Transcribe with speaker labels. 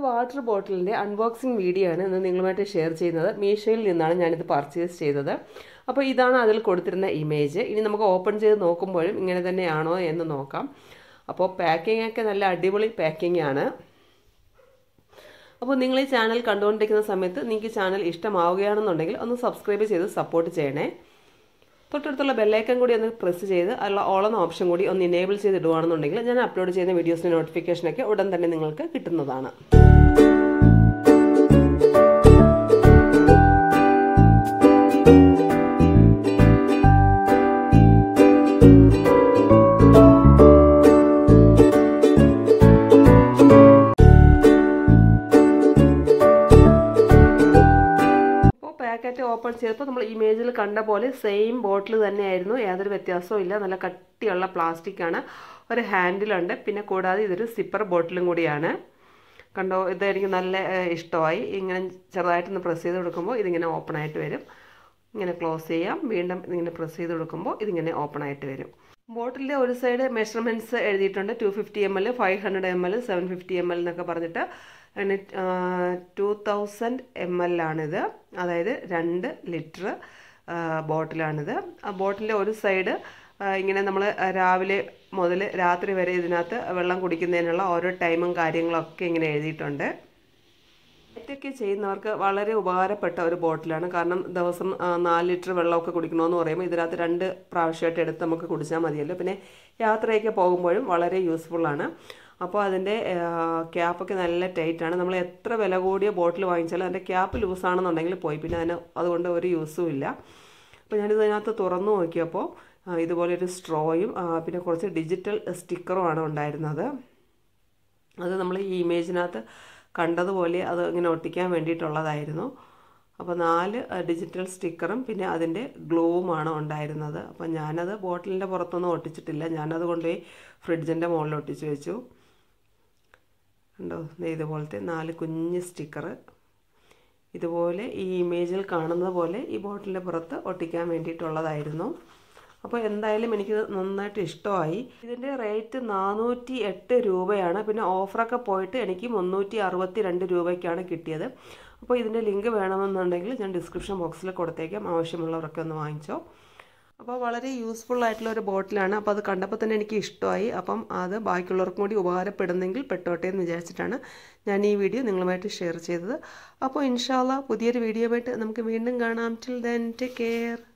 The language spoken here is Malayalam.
Speaker 1: ഒരു വാട്ടർ ബോട്ടിലിൻ്റെ അൺബോക്സിങ് വീഡിയോ ആണ് ഇന്ന് നിങ്ങളുമായിട്ട് ഷെയർ ചെയ്യുന്നത് മീഷോയിൽ നിന്നാണ് ഞാനിത് പർച്ചേസ് ചെയ്തത് അപ്പോൾ ഇതാണ് അതിൽ കൊടുത്തിരുന്ന ഇമേജ് ഇനി നമുക്ക് ഓപ്പൺ ചെയ്ത് നോക്കുമ്പോഴും ഇങ്ങനെ തന്നെയാണോ എന്ന് നോക്കാം അപ്പോൾ പാക്കിംഗ് ഒക്കെ നല്ല അടിപൊളി പാക്കിംഗ് ആണ് അപ്പോൾ നിങ്ങൾ ഈ ചാനൽ കണ്ടുകൊണ്ടിരിക്കുന്ന സമയത്ത് നിങ്ങൾക്ക് ചാനൽ ഇഷ്ടമാവുകയാണെന്നുണ്ടെങ്കിൽ ഒന്ന് സബ്സ്ക്രൈബ് ചെയ്ത് സപ്പോർട്ട് ചെയ്യണേ തൊട്ടടുത്തുള്ള ബെല്ലൈക്കൻ കൂടി ഒന്ന് പ്രസ് ചെയ്ത് ഓൾ എന്ന ഓപ്ഷൻ കൂടി ഒന്ന് ഇനേബിൾ ചെയ്ത് ഇടുകയാണെന്നുണ്ടെങ്കിൽ ഞാൻ അപ്ലോഡ് ചെയ്യുന്ന വീഡിയോസിൻ്റെ നോട്ടിഫിക്കേഷനൊക്കെ ഉടൻ തന്നെ നിങ്ങൾക്ക് കിട്ടുന്നതാണ് പാക്കറ്റ് ഓപ്പൺ ചെയ്തപ്പോൾ നമ്മൾ ഇമേജിൽ കണ്ട പോലെ സെയിം ബോട്ടിൽ തന്നെയായിരുന്നു യാതൊരു വ്യത്യാസവും ഇല്ല നല്ല കട്ടിയുള്ള പ്ലാസ്റ്റിക് ആണ് ഒരു ഹാൻഡിലുണ്ട് പിന്നെ കൂടാതെ ഇതൊരു സിപ്പർ ബോട്ടിലും കൂടിയാണ് കണ്ടോ ഇത് എനിക്ക് നല്ല ഇഷ്ടമായി ഇങ്ങനെ ചെറുതായിട്ടൊന്ന് പ്രസ് ചെയ്ത് കൊടുക്കുമ്പോൾ ഇതിങ്ങനെ ഓപ്പൺ ആയിട്ട് വരും ഇങ്ങനെ ക്ലോസ് ചെയ്യാം വീണ്ടും ഇതിങ്ങനെ പ്രസ് ചെയ്ത് കൊടുക്കുമ്പോൾ ഇതിങ്ങനെ ഓപ്പൺ ആയിട്ട് വരും ബോട്ടിലെ ഒരു സൈഡ് മെഷർമെൻറ്റ്സ് എഴുതിയിട്ടുണ്ട് two fifty M L five hundred M L seven fifty M L എന്നൊക്കെ പറഞ്ഞിട്ട് പിന്നെ ടു തൗസൻഡ് എം എൽ ആണിത് അതായത് രണ്ട് ലിറ്റർ ബോട്ടിലാണിത് ആ ബോട്ടിലെ ഒരു സൈഡ് ഇങ്ങനെ നമ്മൾ രാവിലെ മുതൽ രാത്രി വരെ ഇതിനകത്ത് വെള്ളം കുടിക്കുന്നതിനുള്ള ഓരോ ടൈമും കാര്യങ്ങളൊക്കെ ഇങ്ങനെ എഴുതിയിട്ടുണ്ട് ഡയറ്റൊക്കെ ചെയ്യുന്നവർക്ക് വളരെ ഉപകാരപ്പെട്ട ഒരു ബോട്ടിലാണ് കാരണം ദിവസം നാല് ലിറ്റർ വെള്ളമൊക്കെ കുടിക്കണമെന്ന് പറയുമ്പോൾ ഇതിനകത്ത് രണ്ട് പ്രാവശ്യമായിട്ട് എടുത്ത് നമുക്ക് കുടിച്ചാൽ മതിയല്ലോ പിന്നെ യാത്രയൊക്കെ പോകുമ്പോഴും വളരെ യൂസ്ഫുള്ളാണ് അപ്പോൾ അതിൻ്റെ ക്യാപ്പൊക്കെ നല്ല ടൈറ്റാണ് നമ്മൾ എത്ര വില കൂടിയ ബോട്ടിൽ വാങ്ങിച്ചാലും അതിൻ്റെ ക്യാപ്പ് ലൂസാണെന്നുണ്ടെങ്കിൽ പോയി പിന്നെ അതിന് അതുകൊണ്ട് ഒരു യൂസും ഇല്ല അപ്പോൾ ഞാനിത് അതിനകത്ത് തുറന്നു നോക്കിയപ്പോൾ ഇതുപോലെ ഒരു സ്ട്രോയും പിന്നെ കുറച്ച് ഡിജിറ്റൽ സ്റ്റിക്കറുമാണ് ഉണ്ടായിരുന്നത് അത് നമ്മൾ ഈ ഇമേജിനകത്ത് കണ്ടതുപോലെ അത് ഇങ്ങനെ ഒട്ടിക്കാൻ വേണ്ടിയിട്ടുള്ളതായിരുന്നു അപ്പോൾ നാല് ഡിജിറ്റൽ സ്റ്റിക്കറും പിന്നെ അതിൻ്റെ ഗ്ലൂവുമാണ് ഉണ്ടായിരുന്നത് അപ്പോൾ ഞാനത് ബോട്ടിലിൻ്റെ പുറത്തൊന്നും ഒട്ടിച്ചിട്ടില്ല ഞാനത് കൊണ്ടുപോയി ഫ്രിഡ്ജിൻ്റെ മുകളിൽ ഒട്ടിച്ച് വെച്ചു ഉണ്ടോ ഇതുപോലത്തെ നാല് കുഞ്ഞ് സ്റ്റിക്കർ ഇതുപോലെ ഈ ഇമേജിൽ കാണുന്നത് പോലെ ഈ ബോട്ടിലിൻ്റെ പുറത്ത് ഒട്ടിക്കാൻ വേണ്ടിയിട്ടുള്ളതായിരുന്നു അപ്പോൾ എന്തായാലും എനിക്കിത് നന്നായിട്ട് ഇഷ്ടമായി ഇതിൻ്റെ റേറ്റ് നാനൂറ്റി എട്ട് രൂപയാണ് പിന്നെ ഓഫറൊക്കെ പോയിട്ട് എനിക്ക് മുന്നൂറ്റി അറുപത്തി രണ്ട് രൂപയ്ക്കാണ് കിട്ടിയത് അപ്പോൾ ഇതിൻ്റെ ലിങ്ക് വേണമെന്നുണ്ടെങ്കിൽ ഞാൻ ഡിസ്ക്രിപ്ഷൻ ബോക്സിൽ കൊടുത്തേക്കാം ആവശ്യമുള്ളവരൊക്കെ ഒന്ന് വാങ്ങിച്ചോ അപ്പോൾ വളരെ യൂസ്ഫുൾ ആയിട്ടുള്ള ഒരു ബോട്ടിലാണ് അപ്പോൾ അത് കണ്ടപ്പോൾ തന്നെ എനിക്ക് ഇഷ്ടമായി അപ്പം അത് ബാക്കിയുള്ളവർക്കും കൂടി ഉപകാരപ്പെടുന്നെങ്കിൽ പെട്ടോട്ടെ എന്ന് വിചാരിച്ചിട്ടാണ് ഞാൻ ഈ വീഡിയോ നിങ്ങളുമായിട്ട് ഷെയർ ചെയ്തത് അപ്പോൾ ഇൻഷാല്ല പുതിയൊരു വീഡിയോ ആയിട്ട് നമുക്ക് വീണ്ടും കാണാം ടിൽ ദൻ ടേക്ക് കെയർ